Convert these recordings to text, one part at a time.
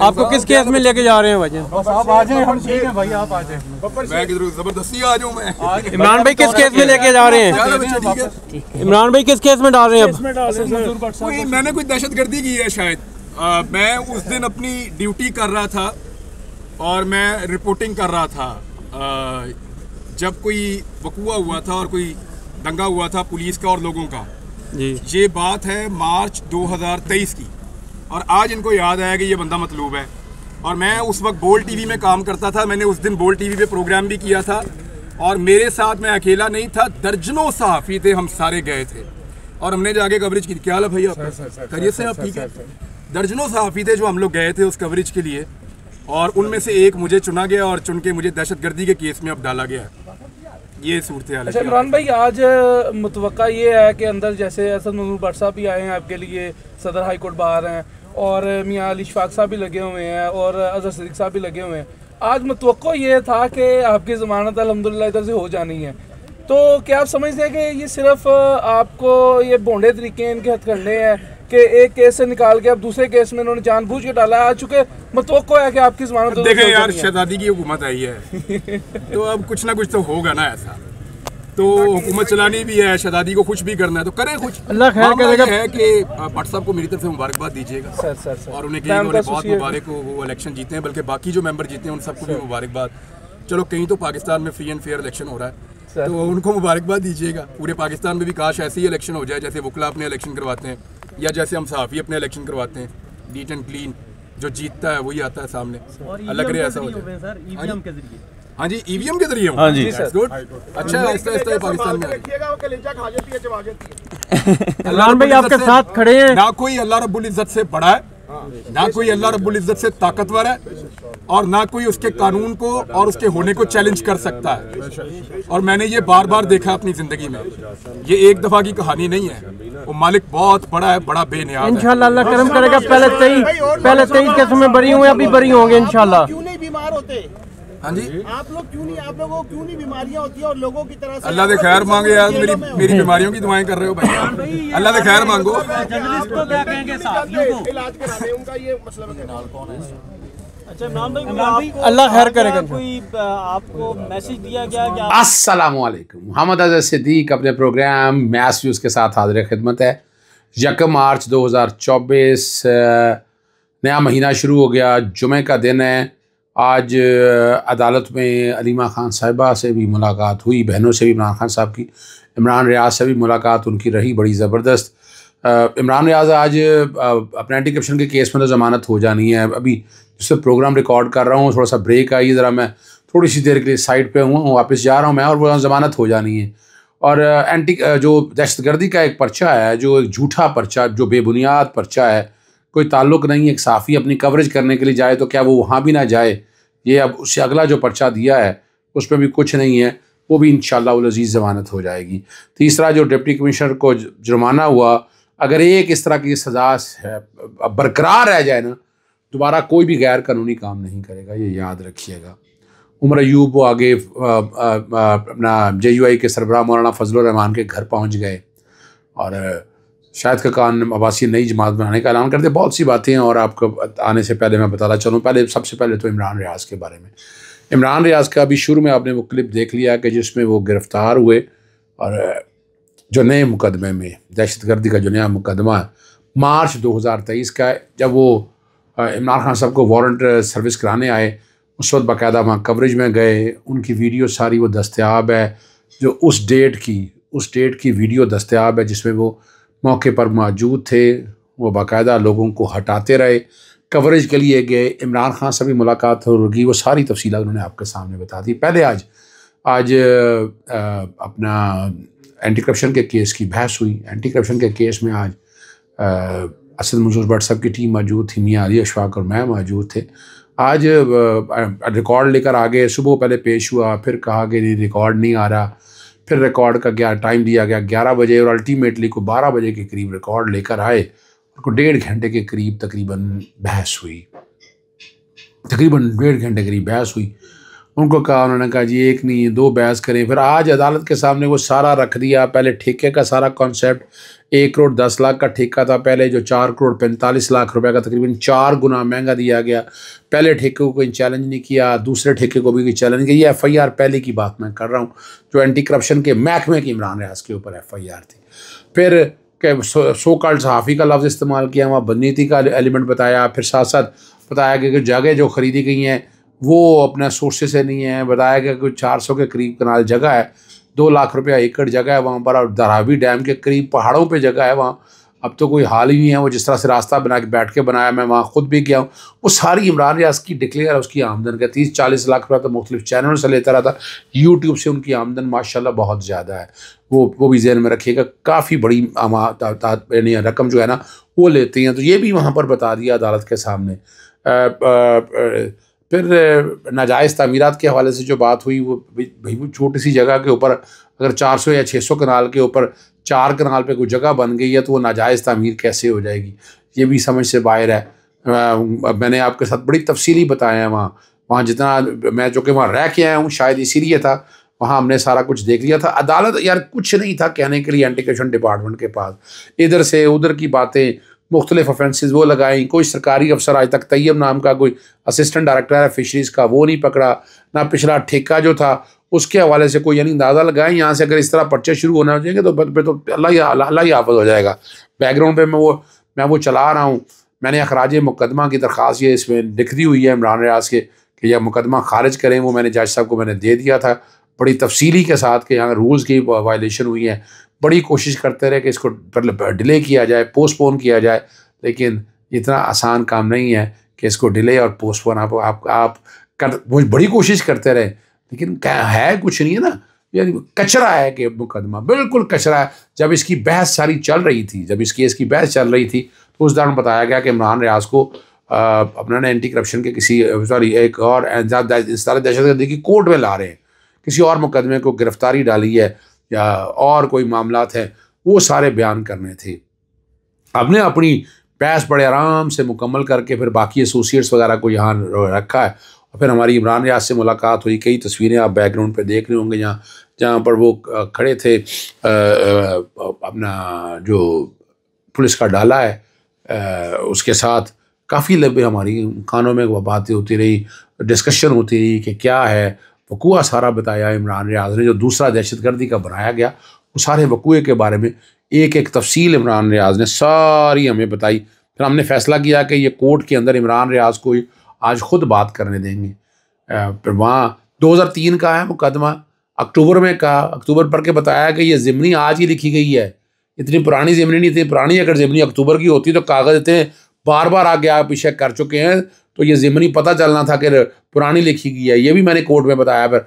आपको किस केस में लेके जा रहे हैं भाई आप आ जाए हम ठीक है भाई आप आ जाए मैं किधर जबरदस्ती आ जाऊं मैं इमरान भाई किस केस में लेके जा रहे हैं इमरान भाई किस केस में डाल रहे हैं मैंने कोई दहशत गर्दी की है शायद मैं उस दिन अपनी ड्यूटी कर रहा था और मैं रिपोर्टिंग कर रहा था जब कोई वकुआ हुआ था और कोई दंगा हुआ था पुलिस का और लोगों का जी ये बात है मार्च 2023 की और आज इनको याद आया कि ये बंदा मतलूब है और मैं उस वक्त बोल टीवी में काम करता था मैंने उस दिन बोल टीवी पे प्रोग्राम भी किया था और मेरे साथ मैं अकेला नहीं था दर्जनों सहाफ़ी थे हम सारे गए थे और हमने जाके कवरेज की क्या हाल भैया करिए से आप ठीक है दर्जनों सहाफ़ी थे जो हम लोग गए थे उस कवरेज के लिए और उनमें से एक मुझे चुना गया और चुन के मुझे दहशतगर्दी के केस में अब डाला गया ये सूरत हाल अच्छा इमरान भाई आज मुतव ये है कि अंदर जैसे असद मनूर भट्ट साहब भी आए हैं आपके लिए सदर हाई कोर्ट बाहर हैं और मियाँ अली शफाक साहब भी लगे हुए हैं और अजहर सदीक साहब भी लगे हुए हैं आज मतवक़ ये था कि आपकी ज़मानत अलहमदिल्ला इधर से हो जानी है तो क्या आप समझते हैं कि ये सिर्फ आपको ये बोंडे तरीके इनके हथ करने हैं कि एक केस से निकाल के अब दूसरे केस में इन्होंने जानबूझ के डाला है आज चुके मतव है कि आपकी जमानत देखें यार शहजादी की हुकूमत आई है तो अब कुछ ना कुछ तो होगा ना ऐसा तो हुकूमत चलानी भी है शहजादी को कुछ भी करना है तो करें कुछ अल्लाह खैर करेगा है कि भट्ट साहब को मेरी तरफ से मुबारकबाद दीजिएगा सर सर सर और उन्हें कहीं बहुत मुबारक हो वो इलेक्शन जीते हैं बल्कि बाकी जो मेंबर जीते हैं उन सबको भी मुबारकबाद चलो कहीं तो पाकिस्तान में फ्री एंड फेयर इलेक्शन हो रहा है तो उनको मुबारकबाद दीजिएगा पूरे पाकिस्तान में भी काश ऐसे ही इलेक्शन हो जाए जैसे वकला अपने इलेक्शन करवाते हैं या जैसे हम सहाफ़ी अपने इलेक्शन करवाते हैं नीट एंड क्लीन जो जीतता है वही आता है सामने अलग रहा e ऐसा हो जाए हाँ जी ईवीएम के जरिए हाँ जी गुड अच्छा ऐसा ऐसा पाकिस्तान में अल्लाह भाई आपके साथ खड़े हैं ना कोई अल्लाह रब्बुल इज्जत से बड़ा है हाँ। ना कोई अल्लाह रब्बुल इज्जत से ताकतवर है और ना कोई उसके कानून को और उसके होने को चैलेंज कर सकता है और मैंने ये बार बार देखा अपनी ज़िंदगी में ये एक दफ़ा की कहानी नहीं है वो मालिक बहुत बड़ा है बड़ा बेनियाज इंशाल्लाह अल्लाह करम करेगा पहले तेईस पहले तेईस के समय बड़ी हुए अभी बड़ी होंगे इंशाल्लाह क्यों नहीं बीमार होते हाँ जी आप लोग क्यों नहीं आप लोगों को क्यों नहीं बीमारियां होती है और लोगों की तरह से अल्लाह के खैर मांगे यार मेरी मेरी बीमारियों की दुआएं कर रहे हो भाई हाँ अल्लाह के खैर मांगो तो अल्लाह खैर करेगा कोई आपको मैसेज दिया गया अस्सलाम वालेकुम मोहम्मद अजहर सिद्दीक अपने प्रोग्राम मैस व्यूज़ के साथ हाजिर खिदमत है यक मार्च 2024 नया महीना शुरू हो गया जुमे का दिन है आज अदालत में अलीमा खान साहिबा से भी मुलाकात हुई बहनों से भी इमरान खान साहब की इमरान रियाज से भी मुलाकात उनकी रही बड़ी ज़बरदस्त इमरान रियाज आज अपने एंटी करप्शन के केस में तो ज़मानत हो जानी है अभी जिससे प्रोग्राम रिकॉर्ड कर रहा हूँ थोड़ा सा ब्रेक आई ज़रा मैं थोड़ी सी देर के लिए साइड हुआ हूँ वापस जा रहा हूँ मैं और वो ज़मानत हो जानी है और एंटी जो दहशतगर्दी का एक पर्चा है जो एक झूठा पर्चा जो बेबुनियाद पर्चा है कोई ताल्लुक नहीं है साफ़ी अपनी कवरेज करने के लिए जाए तो क्या वो वहाँ भी ना जाए ये अब उससे अगला जो पर्चा दिया है उसमें भी कुछ नहीं है वो भी इन शजीज़ जमानत हो जाएगी तीसरा जो डिप्टी कमिश्नर को जुर्माना हुआ अगर एक इस तरह की सजा बरकरार रह जाए ना दोबारा कोई भी गैर कानूनी काम नहीं करेगा ये याद रखिएगा उम्र यूब वो आगे अपना जे यू आई के सरबराह मौलाना फजल रहमान के घर पहुँच गए और शायद कान अबासी नई जमात बनाने का ऐलान कर बहुत सी बातें हैं और आपको आने से पहले मैं बताना चलूँ पहले सबसे पहले तो इमरान रियाज के बारे में इमरान रियाज का अभी शुरू में आपने वो क्लिप देख लिया कि जिसमें वो गिरफ़्तार हुए और जो नए मुकदमे में दहशत गर्दी का जो नया मुकदमा मार्च 2023 का जब वो इमरान खान साहब को वारंट सर्विस कराने आए उस वक्त बाकायदा वहाँ कवरेज में गए उनकी वीडियो सारी वो दस्तियाब है जो उस डेट की उस डेट की वीडियो दस्तियाब है जिसमें वो मौके पर मौजूद थे वो बाकायदा लोगों को हटाते रहे कवरेज के लिए गए इमरान खान से भी मुलाकात होगी वो सारी तफसील उन्होंने आपके सामने बता दी पहले आज आज आ, अपना एंटी करप्शन के केस की बहस हुई एंटी करप्शन के केस में आज असद मंजूर भट्ट साहब की टीम मौजूद थी मियाँ अली अशफाक और मैं मौजूद थे आज रिकॉर्ड लेकर आ गए सुबह पहले पेश हुआ फिर कहा कि नहीं रिकॉर्ड नहीं आ रहा फिर रिकॉर्ड का गया टाइम दिया गया ग्यारह बजे और अल्टीमेटली को बारह बजे के करीब रिकॉर्ड लेकर आए को डेढ़ घंटे के करीब तकरीबन बहस हुई तकरीबन डेढ़ घंटे करीब बहस हुई उनको कहा उन्होंने कहा जी एक नहीं दो बहस करें फिर आज अदालत के सामने वो सारा रख दिया पहले ठेके का सारा कॉन्सेप्ट एक करोड़ दस लाख का ठेका था पहले जो चार करोड़ पैंतालीस लाख रुपए का तकरीबन चार गुना महंगा दिया गया पहले ठेके को कोई चैलेंज नहीं किया दूसरे ठेके को भी कोई चैलेंज किया ये एफ आई आर पहले की बात मैं कर रहा हूँ जो एंटी करप्शन के महकमे की इमरान रियाज के ऊपर एफ आई आर थी फिर सो, सो कॉल्ड सहाफ़ी का लफ्ज़ इस्तेमाल किया वहाँ बदनीति का एलिमेंट बताया फिर साथ साथ बताया गया कि जगह जो ख़रीदी गई हैं वो अपने सोर्सेस से नहीं है बताया गया कि चार सौ के करीब कनाल जगह है दो लाख रुपया एकड़ जगह है वहाँ पर और धारावी डैम के करीब पहाड़ों पे जगह है वहाँ अब तो कोई हाल ही नहीं है वो जिस तरह से रास्ता बना के बैठ के बनाया मैं वहाँ खुद भी गया हूँ वो सारी इमरान रियाज की डिक्लेयर उसकी आमदन का तीस चालीस लाख रुपया तो मुख्तलिफ चैनलों से लेता रहा था यूट्यूब से उनकी आमदन माशाल्लाह बहुत ज़्यादा है वो वो भी जहन में रखिएगा काफ़ी बड़ी यानी रकम जो है ना वो लेती हैं तो ये भी वहाँ पर बता दिया अदालत के सामने आ, आ, आ, फिर नाजायज़ तमीरत के हवाले से जो बात हुई वो भाई वो छोटी सी जगह के ऊपर अगर 400 या 600 कनाल के ऊपर चार कनाल पे कोई जगह बन गई है तो वो नाजायज़ तमीर कैसे हो जाएगी ये भी समझ से बाहर है आ, मैंने आपके साथ बड़ी तफसीली बताया है वहाँ वहाँ जितना मैं जो कि वहाँ रह के आया हूँ शायद इसीलिए था वहाँ हमने सारा कुछ देख लिया था अदालत यार कुछ नहीं था कहने के लिए एंटीकेशन डिपार्टमेंट के पास इधर से उधर की बातें मुख्तलिफ ऑफेंसेस वो लगाएं कोई सरकारी अफसर आज तक तैयब नाम का कोई असिस्टेंट डायरेक्टर है फिशरीज़ का वो नहीं पकड़ा ना पिछला ठेका जो था उसके हवाले से कोई यानी अंदाज़ा लगाएं यहाँ से अगर इस तरह पर्चे शुरू होना हो जाएंगे तो फिर तो अल्लाह ही अल्लाह ही हाफज हो जाएगा बैकग्राउंड पर मैं वो मैं वो चला रहा हूँ मैंने अखराज मुकदमा की दरख्वास ये इसमें लिख दी हुई है इमरान रियाज के कि यह मुकदमा खारिज करें वो मैंने जज साहब को मैंने दे दिया था बड़ी तफसीली के साथ कि यहाँ रूल्स की वायलेशन हुई है बड़ी कोशिश करते रहे कि इसको मतलब डिले किया जाए पोस्टपोन किया जाए लेकिन इतना आसान काम नहीं है कि इसको डिले और पोस्टपोन आप आप आप कर बड़ी कोशिश करते रहे लेकिन है कुछ नहीं है ना यानी कचरा है कि मुकदमा बिल्कुल कचरा है जब इसकी बहस सारी चल रही थी जब इस केस की बहस चल रही थी तो उस दौरान बताया गया कि इमरान रियाज को अपना ने एंटी करप्शन के किसी सॉरी एक और दहशतगर्दी की कोर्ट में ला रहे हैं किसी और मुकदमे को गिरफ्तारी डाली है या और कोई मामला हैं वो सारे बयान करने थे हमने अपनी पैस बड़े आराम से मुकम्मल करके फिर बाकी एसोसिएट्स वगैरह को यहाँ रखा है और फिर हमारी इमरान रियाज से मुलाकात हुई कई तस्वीरें आप बैकग्राउंड पे देख रहे होंगे यहाँ जहाँ पर वो खड़े थे अपना जो पुलिस का डाला है उसके साथ काफ़ी लंबे हमारी कानों में बातें होती रही डिस्कशन होती रही कि क्या है वकूआ सारा बताया इमरान रियाज ने जो दूसरा दहशत गर्दी का बनाया गया उस सारे वकूए के बारे में एक एक तफसील इमरान रियाज ने सारी हमें बताई फिर हमने फैसला किया कि ये कोर्ट के अंदर इमरान रियाज को आज ख़ुद बात करने देंगे फिर वहाँ तीन का है मुकदमा अक्टूबर में कहा अक्टूबर पढ़ के बताया कि ये ज़िमनी आज ही लिखी गई है इतनी पुरानी ज़िमनी नहीं थी पुरानी अगर ज़िमनी अक्टूबर की होती तो कागज़ इतने बार बार आगे आप पीछे कर चुके हैं तो ये ज़िमनी पता चलना था कि पुरानी लिखी गई है ये भी मैंने कोर्ट में बताया पर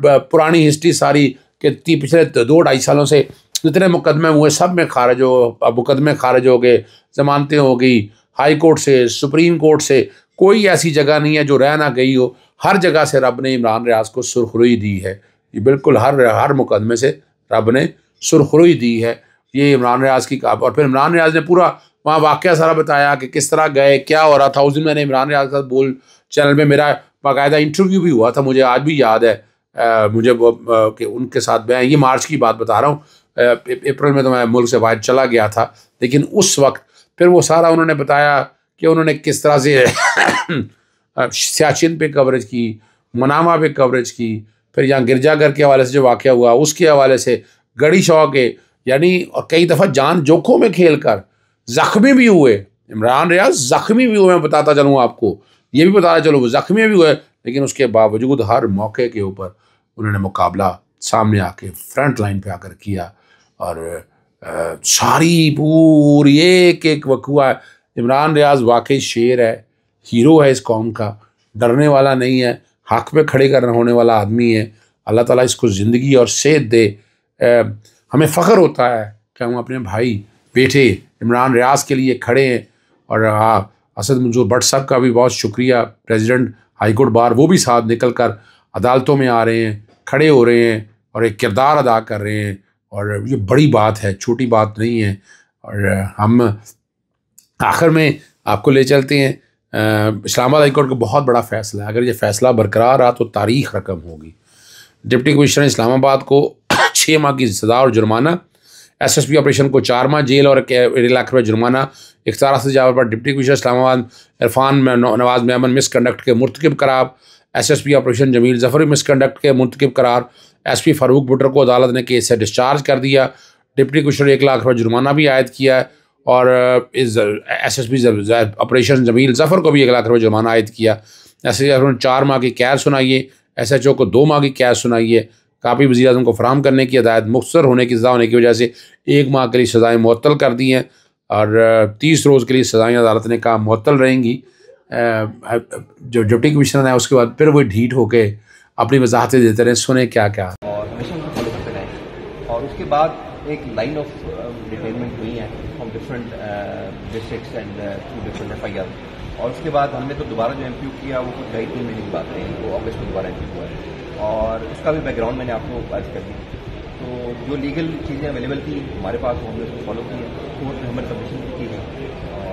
पर पुरानी हिस्ट्री सारी के ती पिछले दो ढाई सालों से जितने मुकदमे हुए सब में खारिज हो मुकदमे खारिज हो गए जमानतें हो गई हाई कोर्ट से सुप्रीम कोर्ट से कोई ऐसी जगह नहीं है जो रह ना गई हो हर जगह से रब ने इमरान रियाज को सुरखरुई दी है ये बिल्कुल हर हर मुकदमे से रब ने सुरखरुई दी है ये इमरान रियाज की काब और फिर इमरान रियाज ने पूरा वहाँ वाक़ सारा बताया कि किस तरह गए क्या हो रहा था उस दिन मैंने इमरान रियाज का बोल चैनल में मेरा बाकायदा इंटरव्यू भी हुआ था मुझे आज भी याद है आ, मुझे वो आ, कि उनके साथ मैं ये मार्च की बात बता रहा हूँ अप्रैल में तो मैं मुल्क से बाहर चला गया था लेकिन उस वक्त फिर वो सारा उन्होंने बताया कि उन्होंने किस तरह से सियाचिन पे कवरेज की मनामा पे कवरेज की फिर यहाँ गिरजाघर के हवाले से जो वाक़ हुआ उसके हवाले से गड़ी शौक यानी और कई दफ़ा जान जोखों में खेल कर जख्मी भी हुए इमरान रियाज जख्मी भी हुए मैं बताता चलूँ आपको ये भी बताता चलूँ वो जख्मी भी हुए लेकिन उसके बावजूद हर मौके के ऊपर उन्होंने मुकाबला सामने आके फ्रंट लाइन पे आकर किया और आ, सारी पूरी एक एक वकुआ इमरान रियाज वाकई शेर है हीरो है इस कौम का डरने वाला नहीं है हक पे खड़े कर होने वाला आदमी है अल्लाह ताला इसको ज़िंदगी और सेहत दे आ, हमें फ़ख्र होता है कि हम अपने भाई बेटे इमरान रियाज के लिए खड़े हैं और हाँ, असद मंजूर भट्ट साहब का भी बहुत शुक्रिया प्रेसिडेंट हाईकोर्ट बार वो भी साथ निकल कर अदालतों में आ रहे हैं खड़े हो रहे हैं और एक किरदार अदा कर रहे हैं और ये बड़ी बात है छोटी बात नहीं है और हम आखिर में आपको ले चलते हैं इस्लामाबाद हाईकोर्ट का बहुत बड़ा फैसला है अगर ये फैसला बरकरार रहा तो तारीख रकम होगी डिप्टी कमिश्नर इस्लामाबाद को छः माह की सजा और जुर्माना एसएसपी ऑपरेशन को चार माह जेल और डेढ़ लाख रुपये जुर्माना इकतारा से जावर पर deputy commissioner Islamabad Irfan Nawaz Memon misconduct के मुरतकब करार S S P operation Jamil Zafar misconduct के मुंतकब करार एस पी फारूक भुटर को अदालत ने केस से डिस्चार्ज कर दिया डिप्टी कमिश्नर एक लाख रुपये जुर्माना भी आयद किया है और S S P operation Jamil Zafar को भी एक लाख रुपये जुर्माना आयद किया एस एस ने चार माह की कैद सुनाइए एस एच ओ को दो माह की कैद सुनाइए काफ़ी वजी अजम को फराम करने की हदायत मुखसर होने की सजा होने की वजह से एक माह के लिए सज़ाएँ मअतल कर दी हैं और तीस रोज़ के लिए सज़ाएँ अदालत ने कहा मअतल रहेंगी जो डिप्टी कमिश्नर है उसके बाद फिर वो ढीठ होकर अपनी वजाहतें देते रहे सुने क्या क्या और उसके बाद एक लाइन ऑफ डिटेलमेंट हुई है different district and two different F I R और उसके बाद हमने तो दोबारा जो एम किया वो कुछ गई तीन महीने की बात रही वो ऑगस्ट में दोबारा एम हुआ है और उसका भी बैकग्राउंड मैंने आपको आज कर दी तो जो लीगल चीज़ें अवेलेबल थी हमारे पास वो तो हमने उसको फॉलो की कोर्ट ने हमने सबमिशन की है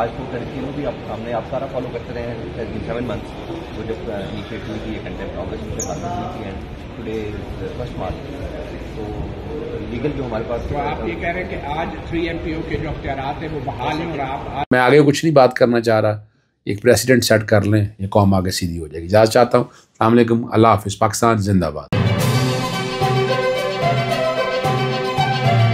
आज तो करीब भी आप, हमने आप सारा फॉलो करते रहे हैं सेवन मंथ्स वो जब इनिशिएटिव की थी कंटेंट कांग्रेस उसके बाद हुई थी एंड टुडे फर्स्ट मार्च तो लीगल जो हमारे पास तो आप ये कह रहे हैं कि आज थ्री एमपीओ के जो अख्तियार हैं वो बहाल हैं और आप मैं आगे कुछ नहीं बात करना चाह रहा एक प्रेसिडेंट सेट कर लें ये कौम आगे सीधी हो जाएगी जहाँ चाहता हूँ अलैक्म अल्लाह हाफिज़ पाकिस्तान जिंदाबाद